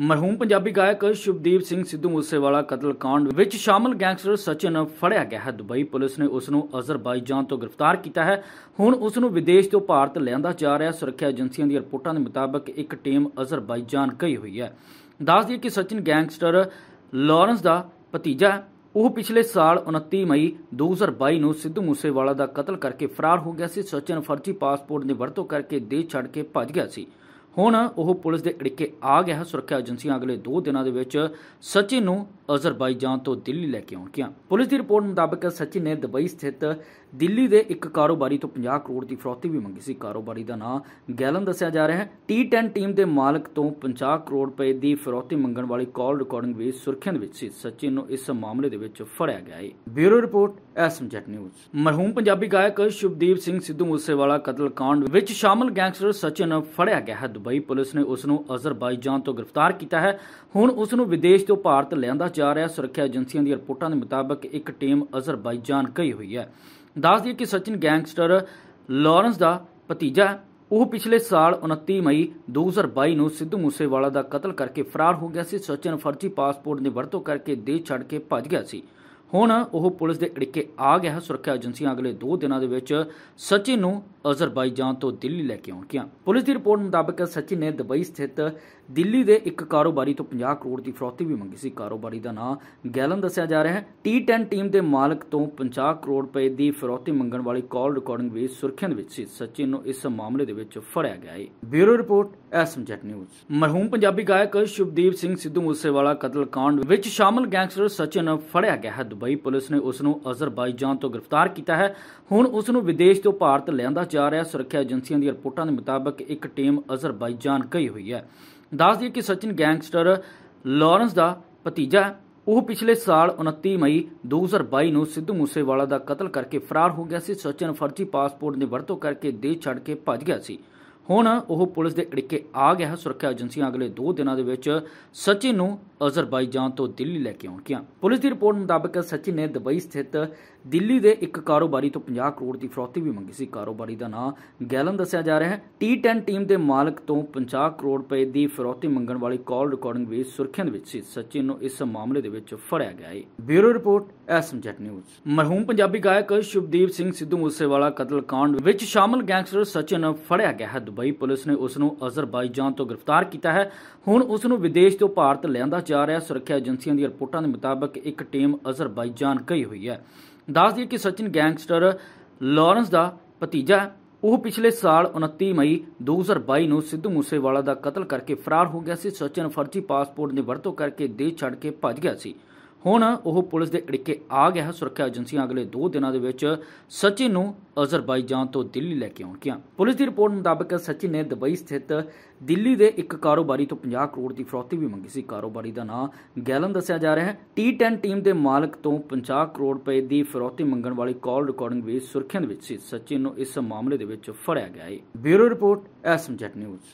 ਮਰਹੂਮ ਪੰਜਾਬੀ ਗਾਇਕ ਸ਼ੁਭਦੀਪ ਸਿੰਘ ਸਿੱਧੂ ਮੂਸੇਵਾਲਾ ਕਤਲ ਕਾਂਡ ਵਿੱਚ ਸ਼ਾਮਲ ਗੈਂਗਸਟਰ ਸਚਿਨ ਫੜਿਆ ਗਿਆ ਹੈ ਦੁਬਈ ਪੁਲਿਸ ਨੇ ਉਸ ਨੂੰ ਅਜ਼ਰਬਾਈਜਾਨ ਤੋਂ ਗ੍ਰਿਫਤਾਰ ਕੀਤਾ ਹੈ ਹੁਣ ਉਸ ਨੂੰ ਵਿਦੇਸ਼ ਤੋਂ ਭਾਰਤ ਲਿਆਂਦਾ ਜਾ ਰਿਹਾ ਸੁਰੱਖਿਆ ਏਜੰਸੀਆਂ ਦੀਆਂ ਰਿਪੋਰਟਾਂ ਦੇ ਮੁਤਾਬਕ ਇੱਕ ਟੀਮ ਅਜ਼ਰਬਾਈਜਾਨ ਗਈ ਹੋਈ ਹੈ ਦੱਸ ਦਈਏ ਕਿ ਸਚਿਨ ਗੈਂਗਸਟਰ ਲਾਰੈਂਸ ਦਾ ਭਤੀਜਾ ਉਹ ਪਿਛਲੇ ਸਾਲ 29 ਮਈ 2022 ਨੂੰ ਸਿੱਧੂ ਮੂਸੇਵਾਲਾ ਦਾ ਕਤਲ ਕਰਕੇ ਫਰਾਰ ਹੋ ਗਿਆ ਸੀ ਸਚਿਨ ਫਰਜੀ ਪਾਸਪੋਰਟ ਦੀ ਵਰਤੋਂ ਕਰਕੇ ਦੇਸ਼ ਛੱਡ ਕੇ ਭੱਜ ਗਿਆ ਸੀ ਹੁਣ ਉਹ ਪੁਲਿਸ ਦੇ ਅੜਿੱਕੇ ਆ ਗਿਆ ਹੈ ਸੁਰੱਖਿਆ ਏਜੰਸੀਆਂ ਅਗਲੇ 2 ਦਿਨਾਂ ਦੇ ਵਿੱਚ ਸਚਿਨ ਨੂੰ ਅਜ਼ਰਬਾਈਜਾਨ ਤੋਂ ਦਿੱਲੀ ਲੈ ਕੇ ਆਉਣਗੀਆਂ ਪੁਲਿਸ ਦੀ ਰਿਪੋਰਟ ਮੁਤਾਬਕ ਸਚਿਨ ਨੇ ਦੁਬਈ ਸਥਿਤ ਦਿੱਲੀ ਦੇ ਇੱਕ ਕਾਰੋਬਾਰੀ ਤੋਂ 50 ਕਰੋੜ ਦੀ ਫਰੋਤੀ ਵੀ ਮੰਗੀ ਸੀ ਕਾਰੋਬਾਰੀ ਦਾ ਨਾਮ ਗੈਲਨ ਦੱਸਿਆ ਜਾ ਰਿਹਾ ਹੈ ਟੀ10 ਟੀਮ ਦੇ ਮਾਲਕ ਤੋਂ 50 ਕਰੋੜ ਰੁਪਏ ਦੀ ਫਰੋਤੀ ਮੰਗਣ ਵਾਲੀ ਕਾਲ ਰਿਕਾਰਡਿੰਗ ਵੀ ਸੁਰਖੀਆਂ ਦੇ ਵਿੱਚ ਸੀ ਸਚਿਨ ਨੂੰ ਇਸ ਮਾਮਲੇ ਦੇ ਵਿੱਚ ਫੜਿਆ ਗਿਆ ਹੈ ਬਿਊਰੋ ਰਿਪੋਰਟ ਐਸਐਮਜੈਟ ਨਿਊਜ਼ ਮਰਹੂਮ ਪੰਜਾਬੀ ਗਾਇਕ ਸ਼ੁਭਦੀਪ ਸਿੰਘ ਸਿੱਧੂ ਮੂਸੇਵਾਲਾ ਕਤਲकांड ਵਿੱਚ ਸ਼ਾਮਲ ਗੈਂਗਸਟਰ ਸਚਿਨ ਫੜਿਆ ਗਿਆ ਹੈ ਦੁਬਈ ਪੁਲਿਸ ਨੇ ਉਸ ਨੂੰ ਅਜ਼ਰਬਾਈਜਾਨ ਤੋਂ ਗ੍ਰਿਫਤਾਰ ਕੀਤਾ ਹੈ ਹੁਣ ਉਸ ਨੂੰ ਵਿਦੇਸ਼ ਤੋਂ ਭਾਰਤ ਲਿਆਂਦਾ ਜਾ ਰਿਹਾ ਸੁਰੱਖਿਆ ਏਜੰਸੀਆਂ ਦੀਆਂ ਰਿਪੋਰਟਾਂ ਦੇ ਮੁਤਾਬਕ ਇੱਕ ਟੀਮ ਅਜ਼ਰਬਾਈਜਾਨ ਗਈ ਹੋਈ ਹੈ ਦੱਸ ਦਈਏ ਕਿ ਸਚਿਨ ਗੈਂਗਸਟਰ ਲਾਰੈਂਸ ਦਾ ਭਤੀਜਾ ਉਹ ਪਿਛਲੇ ਸਾਲ 29 ਮਈ 2022 ਨੂੰ ਸਿੱਧੂ ਮੂਸੇਵਾਲਾ ਦਾ ਕਤਲ ਕਰਕੇ ਫਰਾਰ ਹੋ ਗਿਆ ਸੀ ਸਚਿਨ ਫਰਜ਼ੀ ਪਾਸਪੋਰਟ ਦੀ ਵਰਤੋਂ ਕਰਕੇ ਦੇਸ਼ ਛੱਡ ਕੇ ਭੱਜ ਗਿਆ ਸੀ ਹੁਣ ਉਹ ਪੁਲਿਸ ਦੇ ਅੜਿੱਕੇ ਆ ਗਿਆ ਹੈ ਸੁਰੱਖਿਆ ਏਜੰਸੀਆਂ ਅਗਲੇ 2 ਦਿਨਾਂ ਦੇ ਵਿੱਚ ਸਚਿਨ ਨੂੰ ਅਜ਼ਰਬਾਈਜਾਨ ਤੋਂ ਦਿੱਲੀ ਲੈ ਕੇ ਆਉਣਗੀਆਂ ਪੁਲਿਸ ਦੀ ਰਿਪੋਰਟ ਮੁਤਾਬਕ ਸਚਿਨ ਨੇ ਦੁਬਈ ਸਥਿਤ ਦਿੱਲੀ ਦੇ ਇੱਕ ਕਾਰੋਬਾਰੀ ਤੋਂ 50 ਕਰੋੜ ਦੀ ਫਰੋਤੀ ਵੀ ਮੰਗੀ ਸੀ ਕਾਰੋਬਾਰੀ ਦਾ ਨਾਮ ਗੈਲਨ ਦੱਸਿਆ ਜਾ ਰਿਹਾ ਹੈ T10 ਟੀਮ ਦੇ ਮਾਲਕ ਤੋਂ 50 ਕਰੋੜ ਰੁਪਏ ਦੀ ਫਰੋਤੀ ਮੰਗਣ ਵਾਲੀ ਕਾਲ ਰਿਕਾਰਡਿੰਗ ਵੀ ਸੁਰੱਖਿਆ ਦੇ ਵਿੱਚ ਸੀ ਸਚਿਨ ਨੂੰ ਇਸ ਮਾਮਲੇ ਦੇ ਵਿੱਚ ਫੜਿਆ ਗਿਆ ਹੈ ਬਿਊਰੋ ਰਿਪੋਰਟ ਜੈਟ ਨਿਊਜ਼ ਮਰਹੂਮ ਪੰਜਾਬੀ ਗਾਇਕ ਸ਼ੁਭਦੀਪ ਸਿੰਘ ਸਿੱਧੂ ਮੂਸੇਵਾਲਾ ਕਤਲ ਕਾਂਡ ਵਿੱਚ ਸ਼ਾਮਲ ਗੈਂਗਸਟਰ ਸਚਿਨ ਫੜਿਆ ਗਿਆ ਹੈ ਦੁਬਈ ਪੁਲਿਸ ਨੇ ਉਸ ਨੂੰ ਅਜ਼ਰਬਾਈਜਾਨ ਤੋਂ ਗ੍ਰਿਫਤਾਰ ਕੀਤਾ ਹੈ ਹੁਣ ਉਸ ਨੂੰ ਵਿਦੇਸ਼ ਤੋਂ ਭਾਰਤ ਲਿਆਂਦਾ ਜਾ ਰਿਹਾ ਸੁਰੱਖਿਆ ਏਜੰਸੀਆਂ ਦੀਆਂ ਰਿਪੋਰਟਾਂ ਦੇ ਮੁਤਾਬਕ ਇੱਕ ਟੀਮ ਅਜ਼ਰਬਾਈਜਾਨ ਗਈ ਹੋਈ ਹੈ ਦੱਸ ਦਈਏ ਕਿ ਸਚਿਨ ਗੈਂਗਸਟਰ ਲਾਰੈਂਸ ਦਾ ਭਤੀਜਾ ਉਹ ਪਿਛਲੇ ਸਾਲ 29 ਮਈ 2022 ਨੂੰ ਸਿੱਧੂ ਮੂਸੇਵਾਲਾ ਦਾ ਕਤਲ ਕਰਕੇ ਫਰਾਰ ਹੋ ਗਿਆ ਸੀ ਸਚਿਨ ਫਰਜ਼ੀ ਪਾਸਪੋਰਟ ਦੀ ਵਰਤੋਂ ਕਰਕੇ ਦੇਸ਼ ਛੱਡ ਕੇ ਭੱਜ ਗਿਆ ਸੀ ਹੁਣ ਉਹ ਪੁਲਿਸ ਦੇ ਅੜਿੱਕੇ ਆ ਗਿਆ ਹੈ ਸੁਰੱਖਿਆ ਏਜੰਸੀਆਂ ਅਗਲੇ 2 ਦਿਨਾਂ ਦੇ ਵਿੱਚ ਸਚਿਨ ਨੂੰ ਅਜ਼ਰਬਾਈਜਾਨ ਤੋਂ ਦਿੱਲੀ ਲੈ ਕੇ ਆਉਣਗੀਆਂ ਪੁਲਿਸ ਦੀ ਰਿਪੋਰਟ ਮੁਤਾਬਕ ਸਚਿਨ ਨੇ ਦੁਬਈ ਸਥਿਤ ਦਿੱਲੀ ਦੇ ਇੱਕ ਕਾਰੋਬਾਰੀ ਤੋਂ 50 ਕਰੋੜ ਦੀ ਫਰੌਤੀ ਵੀ ਮੰਗੀ ਸੀ ਕਾਰੋਬਾਰੀ ਦਾ ਨਾਮ ਗੈਲਨ ਦੱਸਿਆ ਜਾ ਰਿਹਾ ਹੈ T10 ਟੀਮ ਦੇ ਮਾਲਕ ਤੋਂ 50 ਕਰੋੜ ਰੁਪਏ ਦੀ ਫਰੌਤੀ ਮੰਗਣ ਵਾਲੀ ਕਾਲ ਰਿਕਾਰਡਿੰਗ ਵੀ ਸੁਰਖੀਆਂ ਦੇ ਵਿੱਚ ਸੀ ਸਚਿਨ ਨੂੰ ਇਸ ਮਾਮਲੇ ਦੇ ਵਿੱਚ ਫੜਿਆ ਗਿਆ ਹੈ ਬਿਊਰੋ ਰਿਪੋਰਟ ਐਸਐਮਜੈਟ ਨਿਊਜ਼ ਮਰਹੂਮ ਪੰਜਾਬੀ ਗਾਇਕ ਸ਼ੁਭਦੀਪ ਸਿੰਘ ਸਿੱਧੂ ਮੂਸੇਵਾਲਾ ਕਤਲकांड ਵਿੱਚ ਸ਼ਾਮਲ ਗੈਂਗਸਟਰ ਸਚਿਨ ਫੜਿਆ ਗਿਆ ਹੈ ਦੁਬਈ ਪੁਲਿਸ ਨੇ ਉਸ ਨੂੰ ਅਜ਼ਰਬਾਈਜਾਨ ਤੋਂ ਗ੍ਰਿਫਤਾਰ ਕੀਤਾ ਹੈ ਹੁਣ ਉਸ ਨੂੰ ਵਿਦੇਸ਼ ਤੋਂ ਭਾਰਤ ਲਿਆਂਦਾ ਜਾ ਰਿਹਾ ਸੁਰੱਖਿਆ ਏਜੰਸੀਆਂ ਦੀਆਂ ਰਿਪੋਰਟਾਂ ਦੇ ਮੁਤਾਬਕ ਇੱਕ ਟੀਮ ਅਜ਼ਰਬਾਈਜਾਨ ਗਈ ਹੋਈ ਹੈ ਦੱਸ ਦਈਏ ਕਿ ਸਚਿਨ ਗੈਂਗਸਟਰ ਲਾਰੈਂਸ ਦਾ ਭਤੀਜਾ ਉਹ ਪਿਛਲੇ ਸਾਲ 29 ਮਈ 2022 ਨੂੰ ਸਿੱਧੂ ਮੂਸੇਵਾਲਾ ਦਾ ਕਤਲ ਕਰਕੇ ਫਰਾਰ ਹੋ ਗਿਆ ਸੀ ਸਚਿਨ ਫਰਜੀ ਪਾਸਪੋਰਟ ਦੀ ਵਰਤੋਂ ਕਰਕੇ ਦੇਸ਼ ਛੱਡ ਕੇ ਭੱਜ ਗਿਆ ਸੀ ਹੁਣ ਉਹ ਪੁਲਿਸ ਦੇ ਅੜਿੱਕੇ ਆ ਗਿਆ ਹੈ ਸੁਰੱਖਿਆ ਏਜੰਸੀਆਂ ਅਗਲੇ 2 ਦਿਨਾਂ ਦੇ ਵਿੱਚ ਸਚਿਨ ਨੂੰ ਅਜ਼ਰਬਾਈਜਾਨ ਤੋਂ ਦਿੱਲੀ ਲੈ ਕੇ ਆਉਣਗੇ ਪੁਲਿਸ ਦੀ ਰਿਪੋਰਟ ਮੁਤਾਬਕ ਸਚਿਨ ਨੇ ਦੁਬਈ ਸਥਿਤ ਦਿੱਲੀ ਦੇ ਇੱਕ ਕਾਰੋਬਾਰੀ ਤੋਂ 50 ਕਰੋੜ ਦੀ ਫਰੋਤੀ ਵੀ ਮੰਗੀ ਸੀ ਕਾਰੋਬਾਰੀ ਦਾ ਨਾਮ ਗੈਲਨ ਦੱਸਿਆ ਜਾ ਰਿਹਾ ਹੈ T10 ਟੀਮ ਦੇ ਮਾਲਕ ਤੋਂ 50 ਕਰੋੜ ਰੁਪਏ ਦੀ ਫਰੋਤੀ ਮੰਗਣ ਵਾਲੀ ਕਾਲ ਰਿਕਾਰਡਿੰਗ ਵੀ ਸੁਰੱਖਿਆ ਦੇ ਵਿੱਚ ਸੀ ਸਚਿਨ ਨੂੰ ਇਸ ਮਾਮਲੇ ਦੇ ਵਿੱਚ ਫੜਿਆ ਗਿਆ ਹੈ ਬਿਊਰੋ ਰਿਪੋਰਟ ਐਸਐਮਜੈਟ ਨਿਊਜ਼